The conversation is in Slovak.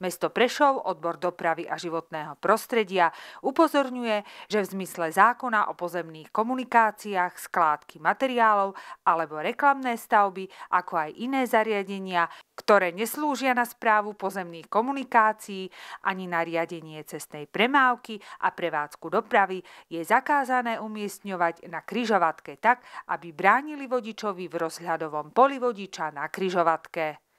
Mesto Prešov, odbor dopravy a životného prostredia, upozorňuje, že v zmysle zákona o pozemných komunikáciách, skládky materiálov alebo reklamné stavby, ako aj iné zariadenia, ktoré neslúžia na správu pozemných komunikácií ani na riadenie cestnej premávky a prevádzku dopravy, je zakázané umiestňovať na kryžovatke tak, aby bránili vodičovi v rozhľadovom poli vodiča na kryžovatke.